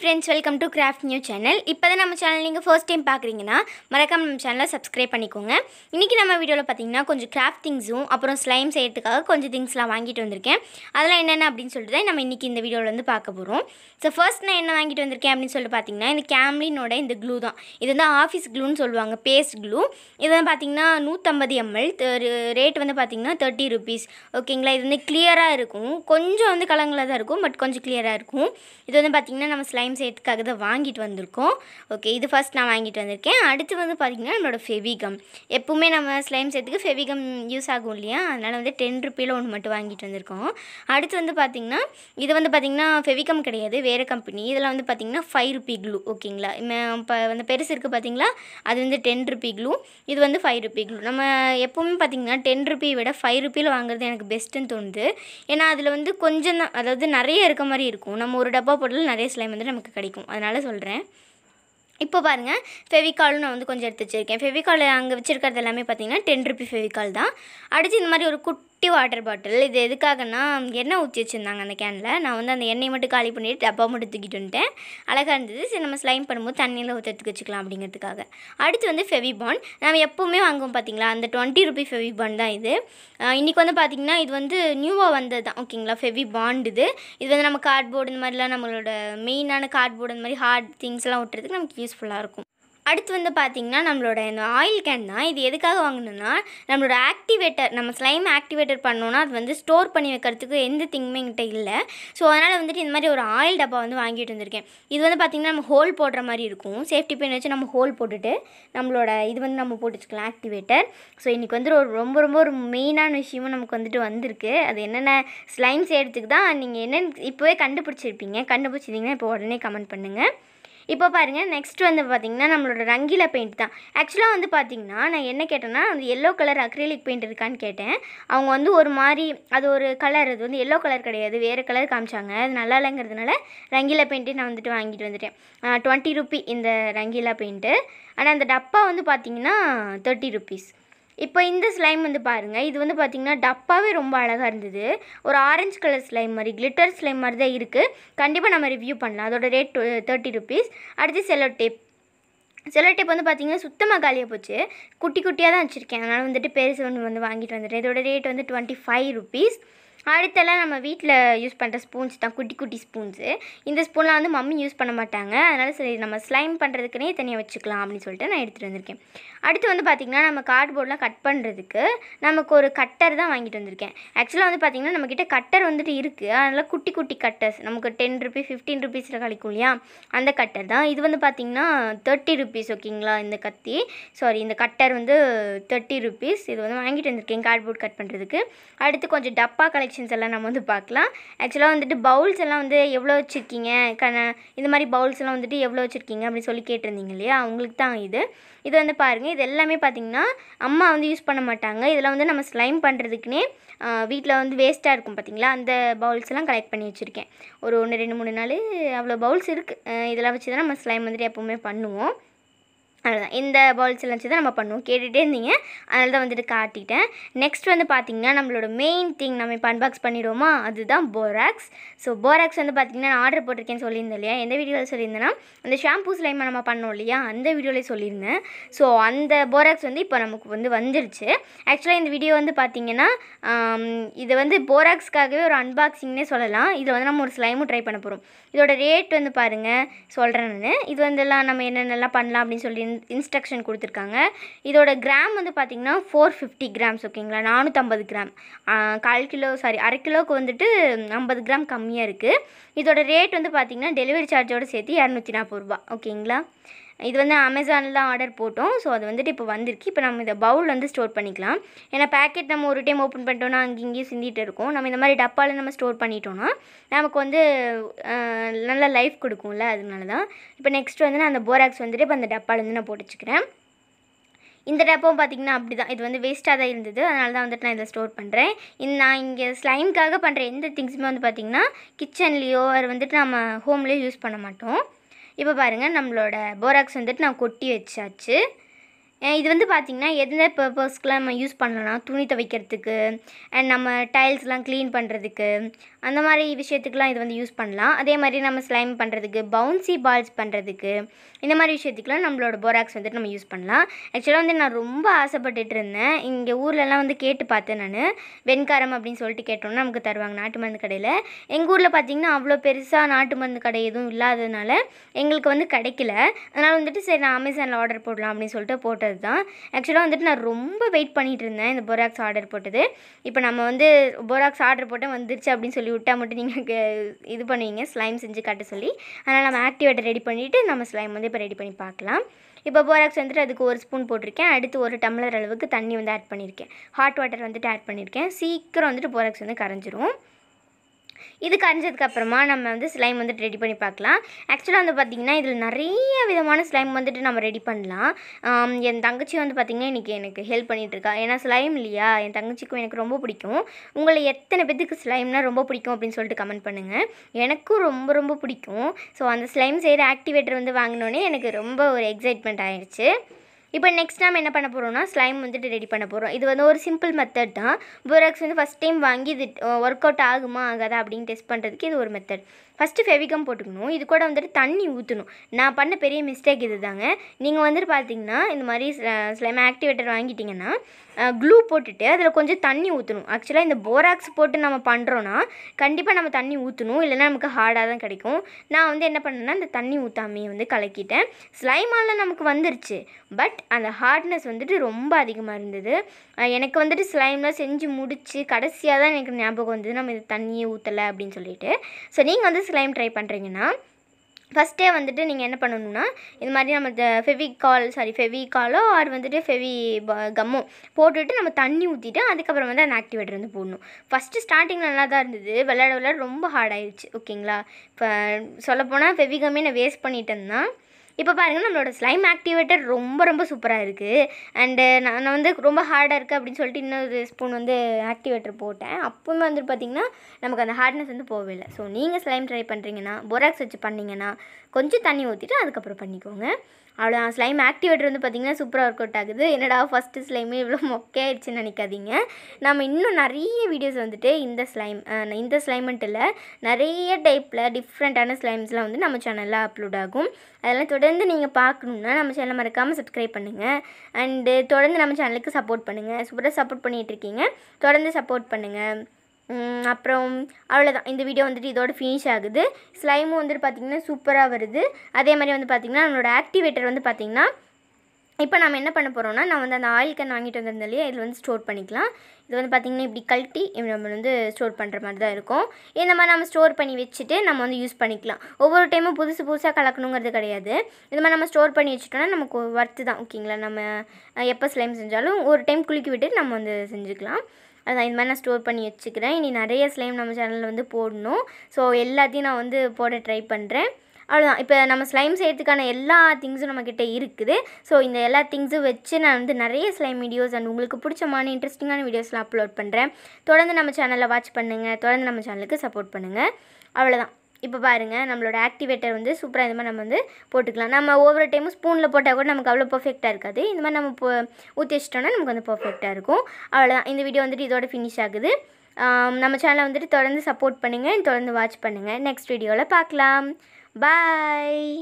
friends welcome to craft new channel இப்போ தான் நம்ம சேனல் நீங்கள் ஃபர்ஸ்ட் டைம் பார்க்குறீங்கன்னா மறக்காம நம்ம சேனலை சப்ஸ்கிரைப் பண்ணிக்கோங்க இன்றைக்கி நம்ம வீடியோவில் பார்த்தீங்கன்னா கொஞ்சம் கிராஃப்ட் திங்ஸும் அப்புறம் ஸ்லைம் செய்கிறதுக்காக கொஞ்சம் திங்ஸ்லாம் வாங்கிட்டு வந்திருக்கேன் அதெல்லாம் என்னென்ன அப்படின்னு சொல்லிட்டு தான் நம்ம இன்றைக்கி இந்த வீடியோவில் வந்து பார்க்க போகிறோம் ஸோ ஃபர்ஸ்ட் நான் என்ன வாங்கிட்டு வந்திருக்கேன் அப்படின்னு சொல்லிட்டு பார்த்தீங்கன்னா இந்த கேம்லினோட இந்த க்ளூ தான் இது வந்து ஆஃபீஸ் க்ளூன்னு சொல்லுவாங்க பேஸ்ட் க்ளூ இது வந்து பார்த்தீங்கன்னா நூற்றம்பது எம்எல் ரேட் வந்து பார்த்தீங்கன்னா தேர்ட்டி ருபீஸ் ஓகேங்களா இது வந்து கிளியராக இருக்கும் கொஞ்சம் வந்து கலங்களாக தான் இருக்கும் பட் கொஞ்சம் கிளியராக இருக்கும் இது வந்து பார்த்திங்கன்னா நம்ம ஸ்லைம் ரைம் செய்யறதுக்காக தான் வாங்கிட்டு வந்திருக்கோம் ஓகே இது ஃபஸ்ட் நான் வாங்கிட்டு வந்திருக்கேன் அடுத்து வந்து பார்த்திங்கன்னா நம்மளோட ஃபெவிகம் எப்போவுமே நம்ம ஸ்லைம் செய்யறதுக்கு ஃபெவிகம் யூஸ் ஆகும் இல்லையா அதனால் வந்து டென் ருப்பியில் ஒன்று மட்டும் வாங்கிட்டு வந்திருக்கோம் அடுத்து வந்து பார்த்திங்கன்னா இது வந்து பார்த்திங்கன்னா ஃபெவிகம் கிடையாது வேறு கம்பெனி இதில் வந்து பார்த்திங்கன்னா ஃபைவ் ருபி க்ளூ ஓகேங்களா இப்போ வந்து பெருசு இருக்குது பார்த்திங்களா அது வந்து டென் ருபி க்ளூ இது வந்து ஃபைவ் ருபி க்ளூ நம்ம எப்போவுமே பார்த்திங்கன்னா டென் ருபி விட ஃபைவ் ருப்பியில் வாங்குறது எனக்கு பெஸ்ட்டுன்னு தோணுது ஏன்னா அதில் வந்து கொஞ்சம் தான் அதாவது நிறைய இருக்க மாதிரி இருக்கும் நம்ம ஒரு டப்பா போட்டாலும் நிறைய ஸ்லைம் வந்து நம்ம நமக்கு கிடைக்கும் அதனால் சொல்கிறேன் இப்போ பாருங்கள் ஃபெவிகாலும் நான் வந்து கொஞ்சம் எடுத்து வச்சுருக்கேன் ஃபெவிகால் அங்கே வச்சுருக்கிறது எல்லாமே பார்த்தீங்கன்னா டென் ருபி ஃபெவிகால் தான் அடித்து இந்த மாதிரி ஒரு குட் குட்டி வாட்டர் பாட்டில் இது எதுக்காகனா எண்ணெய் ஊற்றி வச்சுருந்தாங்க அந்த கேனில் நான் வந்து அந்த எண்ணெய் மட்டும் காலி பண்ணிவிட்டு டப்பா மட்டும் தூக்கிட்டு வந்துட்டேன் அழகாக இருந்தது சரி நம்ம ஸ்லைம் பண்ணும்போது தண்ணியில் ஊற்றுறதுக்கு வச்சுக்கலாம் அப்படிங்கிறதுக்காக அடுத்து வந்து ஃபெவிபான் நம்ம எப்போவுமே வாங்குவோம் பார்த்தீங்களா அந்த டுவெண்ட்டி ருபி ஃபெவிபான் தான் இது இன்றைக்கி வந்து பார்த்திங்கன்னா இது வந்து நியூவாக வந்தது தான் ஓகேங்களா ஃபெவி பாண்ட் இது இது வந்து நம்ம கார்ட்போர்டு இந்த மாதிரிலாம் நம்மளோட மெயினான கார்ட்போர்டு இந்த மாதிரி ஹார்ட் திங்ஸ்லாம் ஒட்டுறதுக்கு நமக்கு யூஸ்ஃபுல்லாக இருக்கும் அடுத்து வந்து பார்த்திங்கன்னா நம்மளோட இந்த ஆயில் கேன் தான் இது எதுக்காக வாங்கணும்னா நம்மளோட ஆக்டிவேட்டர் நம்ம ஸ்லைம் ஆக்டிவேட்டர் பண்ணோன்னா அது வந்து ஸ்டோர் பண்ணி வைக்கிறதுக்கு எந்த திங்குமே என்கிட்ட இல்லை ஸோ அதனால் வந்துட்டு இந்த மாதிரி ஒரு ஆயில் டப்பா வந்து வாங்கிட்டு வந்திருக்கேன் இது வந்து பார்த்திங்கன்னா நம்ம ஹோல் போடுற மாதிரி இருக்கும் சேஃப்டி பெயின் வச்சு நம்ம ஹோல் போட்டுட்டு நம்மளோட இது வந்து நம்ம போட்டு வச்சுக்கலாம் ஆக்டிவேட்டர் ஸோ இன்றைக்கி வந்து ஒரு ரொம்ப ரொம்ப ஒரு மெயினான விஷயமும் நமக்கு வந்துட்டு வந்திருக்கு அது என்னென்ன ஸ்லைம் செய்கிறதுக்கு தான் நீங்கள் என்னென்னு இப்போவே கண்டுபிடிச்சிருப்பீங்க கண்டுபிடிச்சிருந்தீங்கன்னா இப்போ உடனே கமெண்ட் பண்ணுங்கள் இப்போ பாருங்கள் நெக்ஸ்ட் வந்து பார்த்திங்கன்னா நம்மளோட ரங்கில பெயிண்ட் தான் ஆக்சுவலாக வந்து பார்த்திங்கன்னா நான் என்ன கேட்டேன்னா அந்த எல்லோ கலர் அக்ரிலிக் பெயிண்ட் இருக்கான்னு கேட்டேன் அவங்க வந்து ஒரு மாதிரி அது ஒரு கலர் அது வந்து எல்லோ கலர் கிடையாது வேறு கலர் காமிச்சாங்க அது நல்லா இல்லைங்கிறதுனால ரங்கில பெயிண்ட்டு நான் வந்துட்டு வாங்கிட்டு வந்துட்டேன் டுவெண்ட்டி ருப்பி இந்த ரங்கிலா பெயிண்ட்டு ஆனால் அந்த டப்பா வந்து பார்த்திங்கன்னா தேர்ட்டி ருப்பீஸ் இப்போ இந்த ஸ்லைம் வந்து பாருங்கள் இது வந்து பார்த்திங்கன்னா டப்பாவே ரொம்ப அழகாக இருந்தது ஒரு ஆரஞ்சு கலர் ஸ்லைம் மாதிரி கிளிட்டர் ஸ்லைம் மாதிரி தான் இருக்குது கண்டிப்பாக நம்ம ரிவ்யூ பண்ணலாம் அதோட ரேட் தேர்ட்டி ருபீஸ் அடுத்து செலோ டேப் செலோ டேப் வந்து பார்த்திங்கன்னா சுத்தமாக காலியாக போச்சு குட்டி குட்டியாக தான் வச்சுருக்கேன் அதனால் வந்துட்டு பெருசு ஒன்று வந்து வாங்கிட்டு வந்துட்டேன் இதோட ரேட் வந்து டுவெண்ட்டி ஃபைவ் ருபீஸ் அடுத்தெல்லாம் நம்ம வீட்டில் யூஸ் பண்ணுற ஸ்பூன்ஸ் தான் குட்டி குட்டி ஸ்பூன்ஸு இந்த ஸ்பூன்லாம் வந்து மம்மி யூஸ் பண்ண மாட்டாங்க அதனால் சரி நம்ம ஸ்லைம் பண்ணுறதுக்குனே தனியாக வச்சுக்கலாம் அப்படின்னு சொல்லிட்டு நான் எடுத்துகிட்டு வந்திருக்கேன் அடுத்து வந்து பார்த்திங்கன்னா நம்ம கார்ட்போர்டெலாம் கட் பண்ணுறதுக்கு நமக்கு ஒரு கட்டர் தான் வாங்கிட்டு வந்திருக்கேன் ஆக்சுவலாக வந்து பார்த்திங்கன்னா நம்மக்கிட்ட கட்டர் வந்துட்டு இருக்குது அதனால் குட்டி குட்டி கட்டர்ஸ் நமக்கு டென் ருபீஸ் ஃபிஃப்டீன் ருபீஸில் கிடைக்கும் இல்லையா அந்த கட்டர் தான் இது வந்து பார்த்திங்கன்னா தேர்ட்டி ருபீஸ் ஓகேங்களா இந்த கத்தி சாரி இந்த கட்டர் வந்து தேர்ட்டி ருபீஸ் இது வந்து வாங்கிட்டு வந்திருக்கேன் கார்ட்போர்ட் கட் பண்ணுறதுக்கு அடுத்து கொஞ்சம் டப்பா கலெக்ஷன் கொஷின்ஸ் எல்லாம் நம்ம வந்து பார்க்கலாம் ஆக்சுவலாக வந்துட்டு பவுல்ஸ் எல்லாம் வந்து எவ்வளோ வச்சுருக்கீங்க கண இந்த மாதிரி பவுல்ஸ் எல்லாம் வந்துட்டு எவ்வளோ வச்சுருக்கீங்க அப்படின்னு சொல்லி கேட்டிருந்தீங்க இல்லையா அவங்களுக்கு தான் இது இது வந்து பாருங்கள் இது எல்லாமே பார்த்தீங்கன்னா அம்மா வந்து யூஸ் பண்ண மாட்டாங்க இதெல்லாம் வந்து நம்ம ஸ்லைம் பண்ணுறதுக்குன்னே வீட்டில் வந்து வேஸ்ட்டாக இருக்கும் பார்த்திங்களா அந்த பவுல்ஸ் எல்லாம் கலெக்ட் பண்ணி வச்சுருக்கேன் ஒரு ஒன்று ரெண்டு மூணு நாள் அவ்வளோ பவுல்ஸ் இருக்குது இதெல்லாம் வச்சு தான் நம்ம ஸ்லைம் வந்துட்டு எப்போவுமே பண்ணுவோம் அதுதான் இந்த பால்ஸ் லஞ்சு தான் நம்ம பண்ணுவோம் கேட்டுகிட்டே இருந்தீங்க அதனால தான் வந்துட்டு காட்டிட்டேன் நெக்ஸ்ட் வந்து பார்த்திங்கன்னா நம்மளோட மெயின் திங் நம்ம இப்போ அன்பாக்ஸ் பண்ணிடுவோமா அதுதான் போராக்ஸ் ஸோ போராக்ஸ் வந்து பார்த்திங்கன்னா நான் ஆர்டர் போட்டிருக்கேன்னு சொல்லியிருந்தேன் இல்லையா எந்த வீடியோவில் சொல்லியிருந்தேன்னா அந்த ஷாம்பூ ஸ்லைமை நம்ம பண்ணோம் இல்லையா அந்த வீடியோவில் சொல்லியிருந்தேன் ஸோ அந்த போராக்ஸ் வந்து இப்போ நமக்கு வந்து வந்துருச்சு ஆக்சுவலாக இந்த வீடியோ வந்து பார்த்திங்கன்னா இது வந்து போராக்ஸ்க்காகவே ஒரு அன்பாக்சிங்னே சொல்லலாம் இதில் வந்து நம்ம ஒரு ஸ்லைமும் ட்ரை பண்ண போகிறோம் இதோட ரேட் வந்து பாருங்கள் சொல்கிறேன் நான் இது வந்து எல்லாம் நம்ம என்னென்னலாம் பண்ணலாம் அப்படின்னு சொல்லி இன் இன்ஸ்ட்ரக்ஷன் கொடுத்துருக்காங்க இதோட கிராம் வந்து பார்த்திங்கன்னா ஃபோர் ஃபிஃப்டி கிராம்ஸ் ஓகேங்களா நானூற்றம்பது கிராம் கால் கிலோ சாரி அரை கிலோவுக்கு வந்துட்டு ஐம்பது கிராம் கம்மியாக இருக்குது இதோட ரேட் வந்து பார்த்திங்கன்னா டெலிவரி சார்ஜோடு சேர்த்து இரநூத்தி நாற்பது ரூபா ஓகேங்களா இது வந்து அமேசானில் ஆர்டர் போட்டோம் ஸோ அது வந்துட்டு இப்போ வந்திருக்கு இப்போ நம்ம இதை பவுல் வந்து ஸ்டோர் பண்ணிக்கலாம் ஏன்னா பேக்கெட் நம்ம ஒரு டைம் ஓப்பன் பண்ணிட்டோம்னா அங்கே இங்கேயும் சிந்திட்டு இருக்கும் நம்ம இந்த மாதிரி டப்பாவில் நம்ம ஸ்டோர் பண்ணிட்டோம்னா நமக்கு வந்து நல்ல லைஃப் கொடுக்கும்ல அதனால தான் இப்போ நெக்ஸ்ட் வந்து நான் அந்த போராக்ஸ் வந்துட்டு இப்போ அந்த டப்பாவில் வந்து நான் போட்டு வச்சுக்கிறேன் இந்த டப்பாவும் பார்த்திங்கன்னா அப்படி தான் இது வந்து வேஸ்ட்டாக தான் இருந்தது அதனால தான் வந்துட்டு நான் இதை ஸ்டோர் பண்ணுறேன் இந்த நான் இங்கே ஸ்லைம்காக பண்ணுற எந்த திங்ஸுமே வந்து பார்த்திங்கன்னா கிச்சன்லேயோ அது வந்துட்டு நம்ம ஹோம்லேயோ யூஸ் பண்ண மாட்டோம் இப்போ பாருங்கள் நம்மளோட போராக்ஸ் வந்துட்டு நான் கொட்டி வச்சாச்சு இது வந்து பார்த்திங்கன்னா எந்த பர்பஸ்க்குலாம் நம்ம யூஸ் பண்ணலாம் துணி துவைக்கிறதுக்கு அண்ட் நம்ம டைல்ஸ்லாம் க்ளீன் பண்ணுறதுக்கு அந்த மாதிரி விஷயத்துக்குலாம் இது வந்து யூஸ் பண்ணலாம் அதே மாதிரி நம்ம ஸ்லைம் பண்ணுறதுக்கு பவுன்சி பால்ஸ் பண்ணுறதுக்கு இந்த மாதிரி விஷயத்துக்குலாம் நம்மளோட போராக்ஸ் வந்துட்டு நம்ம யூஸ் பண்ணலாம் ஆக்சுவலாக வந்து நான் ரொம்ப ஆசைப்பட்டுட்டு இருந்தேன் இங்கே ஊர்லலாம் வந்து கேட்டு பார்த்தேன் நான் வெண்காரம் அப்படின்னு சொல்லிட்டு கேட்டோம்னா நமக்கு தருவாங்க நாட்டு மருந்து கடையில் எங்கள் ஊரில் பார்த்திங்கன்னா அவ்வளோ பெருசாக நாட்டு மருந்து கடை எதுவும் இல்லாததுனால எங்களுக்கு வந்து கிடைக்கல அதனால் வந்துட்டு சரி நான் அமேசானில் ஆர்டர் போடலாம் அப்படின்னு சொல்லிட்டு போட்டேன் போட்டது தான் ஆக்சுவலாக வந்துட்டு நான் ரொம்ப வெயிட் பண்ணிகிட்டு இருந்தேன் இந்த போராக்ஸ் ஆர்டர் போட்டது இப்போ நம்ம வந்து போராக்ஸ் ஆர்டர் போட்டு வந்துருச்சு அப்படின்னு சொல்லி விட்டால் மட்டும் நீங்கள் இது பண்ணுவீங்க ஸ்லைம் செஞ்சு காட்ட சொல்லி அதனால் நம்ம ஆக்டிவேட்டர் ரெடி பண்ணிவிட்டு நம்ம ஸ்லைம் வந்து இப்போ ரெடி பண்ணி பார்க்கலாம் இப்போ போராக்ஸ் வந்துட்டு அதுக்கு ஒரு ஸ்பூன் போட்டிருக்கேன் அடுத்து ஒரு டம்ளர் அளவுக்கு தண்ணி வந்து ஆட் பண்ணியிருக்கேன் ஹாட் வாட்டர் வந்துட்டு ஆட் பண்ணியிருக்கேன் சீக்கிரம் வந்துட்டு போராக்ஸ் வந்து கரைஞ்சிரும் இது அப்புறமா நம்ம வந்து ஸ்லைம் வந்துட்டு ரெடி பண்ணி பார்க்கலாம் ஆக்சுவலாக வந்து பார்த்திங்கன்னா இதில் நிறைய விதமான ஸ்லைம் வந்துட்டு நம்ம ரெடி பண்ணலாம் என் தங்கச்சி வந்து பார்த்திங்கன்னா இன்றைக்கி எனக்கு ஹெல்ப் இருக்கா ஏன்னா ஸ்லைம் இல்லையா என் தங்கச்சிக்கும் எனக்கு ரொம்ப பிடிக்கும் உங்களை எத்தனை பேத்துக்கு ஸ்லைம்னா ரொம்ப பிடிக்கும் அப்படின்னு சொல்லிட்டு கமெண்ட் பண்ணுங்கள் எனக்கும் ரொம்ப ரொம்ப பிடிக்கும் ஸோ அந்த ஸ்லைம் செய்கிற ஆக்டிவேட்டர் வந்து வாங்கினோன்னே எனக்கு ரொம்ப ஒரு எக்ஸைட்மெண்ட் ஆயிடுச்சு இப்போ நெக்ஸ்ட் நாம் என்ன பண்ண போகிறோம்னா ஸ்லைம் வந்துட்டு ரெடி பண்ண போகிறோம் இது வந்து ஒரு சிம்பிள் மெத்தட் தான் போராக்ஸ் வந்து ஃபஸ்ட் டைம் வாங்கி இது ஒர்க் அவுட் ஆகுமா ஆகாதா அப்படின்னு டெஸ்ட் பண்ணுறதுக்கு இது ஒரு மெத்தட் ஃபஸ்ட்டு ஃபெவிகம் போட்டுக்கணும் இது கூட வந்துட்டு தண்ணி ஊற்றணும் நான் பண்ண பெரிய மிஸ்டேக் இது தாங்க நீங்கள் வந்துட்டு பார்த்தீங்கன்னா இந்த மாதிரி ஸ்லெம் ஆக்டிவேட்டர் வாங்கிட்டிங்கன்னா க்ளூ போட்டுட்டு அதில் கொஞ்சம் தண்ணி ஊற்றணும் ஆக்சுவலாக இந்த போராக்ஸ் போட்டு நம்ம பண்ணுறோன்னா கண்டிப்பாக நம்ம தண்ணி ஊற்றணும் இல்லைன்னா நமக்கு ஹார்டாக தான் கிடைக்கும் நான் வந்து என்ன பண்ணேன்னா இந்த தண்ணி ஊற்றாமையை வந்து கலக்கிட்டேன் ஸ்லைமாலாம் நமக்கு வந்துருச்சு பட் அந்த ஹார்ட்னஸ் வந்துட்டு ரொம்ப அதிகமாக இருந்தது எனக்கு வந்துட்டு ஸ்லைம்லாம் செஞ்சு முடித்து கடைசியாக தான் எனக்கு ஞாபகம் வந்தது நம்ம இது தண்ணியை ஊற்றலை அப்படின்னு சொல்லிட்டு ஸோ நீங்கள் வந்து ஸ்லைம் ட்ரை பண்ணுறீங்கன்னா ஃபஸ்ட்டே வந்துட்டு நீங்கள் என்ன பண்ணணுன்னா இது மாதிரி நம்ம ஃபெவிகால் சாரி ஃபெவிகாலோ ஆர் வந்துட்டு ஃபெவி கம்மோ போட்டுட்டு நம்ம தண்ணி ஊற்றிட்டு அதுக்கப்புறம் வந்து அந்த ஆக்டிவேட்டர் வந்து போடணும் ஃபஸ்ட்டு ஸ்டார்டிங் நல்லா தான் இருந்தது விளையாட விளையாட ரொம்ப ஹார்ட் ஆயிடுச்சு ஓகேங்களா இப்போ சொல்லப்போனால் ஃபெவிகம்மே நான் வேஸ்ட் பண்ணிட்டேன்னா இப்போ பாருங்கள் நம்மளோட ஸ்லைம் ஆக்டிவேட்டர் ரொம்ப ரொம்ப சூப்பராக இருக்குது அண்டு நான் வந்து ரொம்ப ஹார்டாக இருக்குது அப்படின்னு சொல்லிட்டு இன்னொரு ஸ்பூன் வந்து ஆக்டிவேட்டர் போட்டேன் அப்போவுமே வந்துட்டு பார்த்திங்கன்னா நமக்கு அந்த ஹார்ட்னஸ் வந்து போகவே இல்லை ஸோ நீங்கள் ஸ்லைம் ட்ரை பண்ணுறீங்கன்னா பொராக்ஸ் வச்சு பண்ணிங்கன்னா கொஞ்சம் தண்ணி ஊற்றிட்டு அதுக்கப்புறம் பண்ணிக்கோங்க அவ்வளோ ஸ்லைம் ஆக்டிவேட்டர் வந்து பார்த்திங்கன்னா சூப்பராக ஒர்க் அவுட் ஆகுது என்னடா ஃபஸ்ட்டு ஸ்லைமே இவ்வளோ மொக்கையாயிடுச்சுன்னு நினைக்காதீங்க நம்ம இன்னும் நிறைய வீடியோஸ் வந்துட்டு இந்த ஸ்லைம் இந்த ஸ்லைமெண்ட்டில் இல்லை நிறைய டைப்பில் டிஃப்ரெண்ட்டான ஸ்லைம்ஸ்லாம் வந்து நம்ம சேனலில் அப்லோட் ஆகும் அதெல்லாம் தொடர்ந்து நீங்கள் பார்க்கணுன்னா நம்ம சேனலை மறக்காமல் சப்ஸ்கிரைப் பண்ணுங்கள் அண்டு தொடர்ந்து நம்ம சேனலுக்கு சப்போர்ட் பண்ணுங்கள் சூப்பராக சப்போர்ட் பண்ணிகிட்ருக்கீங்க தொடர்ந்து சப்போர்ட் பண்ணுங்கள் அப்புறம் அவ்வளோதான் இந்த வீடியோ வந்துட்டு இதோட ஃபினிஷ் ஆகுது ஸ்லைமும் வந்துட்டு பார்த்திங்கன்னா சூப்பராக வருது அதே மாதிரி வந்து பார்த்திங்கன்னா நம்மளோட ஆக்டிவேட்டர் வந்து பார்த்திங்கன்னா இப்போ நம்ம என்ன பண்ண போகிறோம்னா நான் வந்து அந்த ஆயில் கேன் வாங்கிட்டு வந்திருந்தேன் இதில் வந்து ஸ்டோர் பண்ணிக்கலாம் இது வந்து பார்த்திங்கன்னா இப்படி கழட்டி நம்ம வந்து ஸ்டோர் பண்ணுற மாதிரி தான் இருக்கும் இந்த மாதிரி நம்ம ஸ்டோர் பண்ணி வச்சுட்டு நம்ம வந்து யூஸ் பண்ணிக்கலாம் ஒவ்வொரு டைமும் புதுசு புதுசாக கலக்கணுங்கிறது கிடையாது இந்த மாதிரி நம்ம ஸ்டோர் பண்ணி வச்சுட்டோம்னா நமக்கு ஒர்த்து தான் ஓகேங்களா நம்ம எப்போ ஸ்லைம் செஞ்சாலும் ஒரு டைம் குளிக்கி விட்டு நம்ம வந்து செஞ்சுக்கலாம் நான் இந்த மாதிரி நான் ஸ்டோர் பண்ணி வச்சுக்கிறேன் இனி நிறைய ஸ்லைம் நம்ம சேனலில் வந்து போடணும் ஸோ எல்லாத்தையும் நான் வந்து போட ட்ரை பண்ணுறேன் அவ்வளோதான் இப்போ நம்ம ஸ்லைம் செய்கிறதுக்கான எல்லா திங்ஸும் நம்மக்கிட்ட இருக்குது ஸோ இந்த எல்லா திங்ஸும் வச்சு நான் வந்து நிறைய ஸ்லைம் வீடியோஸ் அண்ட் உங்களுக்கு பிடிச்சமான இன்ட்ரெஸ்டிங்கான வீடியோஸ்லாம் அப்லோட் பண்ணுறேன் தொடர்ந்து நம்ம சேனலில் வாட்ச் பண்ணுங்கள் தொடர்ந்து நம்ம சேனலுக்கு சப்போர்ட் பண்ணுங்கள் அவ்வளோதான் இப்போ பாருங்கள் நம்மளோட ஆக்டிவேட்டர் வந்து சூப்பராக இந்த மாதிரி நம்ம வந்து போட்டுக்கலாம் நம்ம ஒவ்வொரு டைமும் ஸ்பூனில் போட்டால் கூட நமக்கு அவ்வளோ பர்ஃபெக்டாக இருக்காது இந்த மாதிரி நம்ம போ ஊற்றி வச்சிட்டோம்னா நமக்கு வந்து பர்ஃபெக்டாக இருக்கும் அவ்வளோதான் இந்த வீடியோ வந்துட்டு இதோட ஃபினிஷ் ஆகுது நம்ம சேனலை வந்துட்டு தொடர்ந்து சப்போர்ட் பண்ணுங்கள் தொடர்ந்து வாட்ச் பண்ணுங்கள் நெக்ஸ்ட் வீடியோவில் பார்க்கலாம் பாய்